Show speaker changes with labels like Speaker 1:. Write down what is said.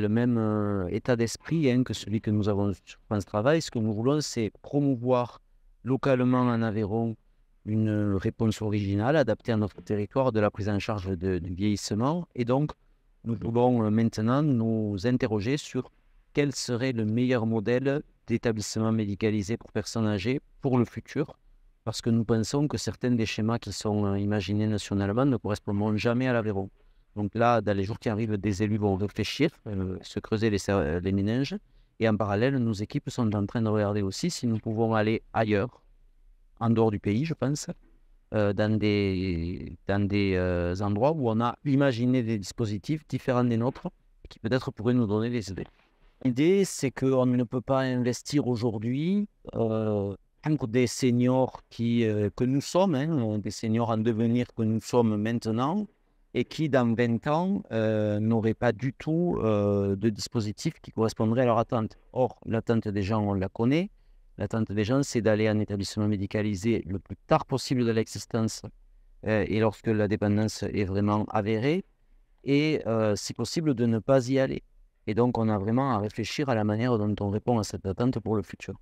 Speaker 1: le même euh, état d'esprit hein, que celui que nous avons sur ce Travail. Ce que nous voulons, c'est promouvoir localement en Aveyron une euh, réponse originale, adaptée à notre territoire de la prise en charge de, vieillissement. Et donc, nous devons euh, maintenant nous interroger sur quel serait le meilleur modèle d'établissement médicalisé pour personnes âgées pour le futur, parce que nous pensons que certains des schémas qui sont imaginés nationalement ne correspondront jamais à l'Aveyron. Donc là, dans les jours qui arrivent, des élus vont réfléchir, euh, se creuser les, euh, les méninges. Et en parallèle, nos équipes sont en train de regarder aussi si nous pouvons aller ailleurs, en dehors du pays, je pense, euh, dans des, dans des endroits où on a imaginé des dispositifs différents des nôtres qui peut-être pourraient nous donner des idées. L'idée, c'est qu'on ne peut pas investir aujourd'hui euh, pour des seniors qui, que nous sommes, hein, des seniors en devenir que nous sommes maintenant, et qui, dans 20 ans, euh, n'aurait n'auraient pas du tout euh, de dispositif qui correspondrait à leur attente. Or, l'attente des gens, on la connaît. L'attente des gens, c'est d'aller en établissement médicalisé le plus tard possible de l'existence euh, et lorsque la dépendance est vraiment avérée, et c'est possible de ne pas y aller. Et donc, on a vraiment à réfléchir à la manière dont on répond à cette attente pour le futur.